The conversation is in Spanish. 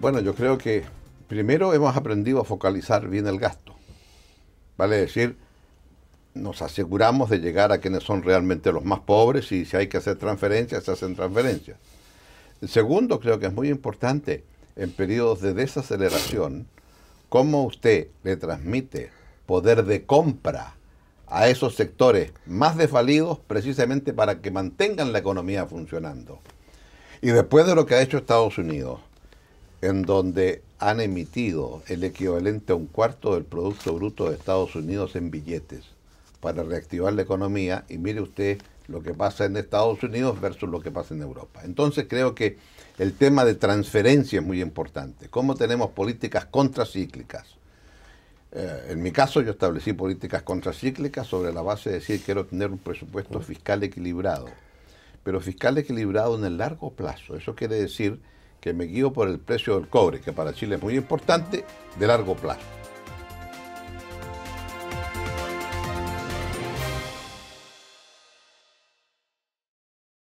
Bueno, yo creo que primero hemos aprendido a focalizar bien el gasto. Vale decir, nos aseguramos de llegar a quienes son realmente los más pobres y si hay que hacer transferencias, se hacen transferencias. Segundo, creo que es muy importante en periodos de desaceleración cómo usted le transmite poder de compra a esos sectores más desvalidos precisamente para que mantengan la economía funcionando. Y después de lo que ha hecho Estados Unidos, en donde han emitido el equivalente a un cuarto del Producto Bruto de Estados Unidos en billetes para reactivar la economía y mire usted lo que pasa en Estados Unidos versus lo que pasa en Europa. Entonces creo que el tema de transferencia es muy importante. ¿Cómo tenemos políticas contracíclicas? Eh, en mi caso yo establecí políticas contracíclicas sobre la base de decir quiero tener un presupuesto fiscal equilibrado, pero fiscal equilibrado en el largo plazo. Eso quiere decir que me guío por el precio del cobre, que para Chile es muy importante, de largo plazo.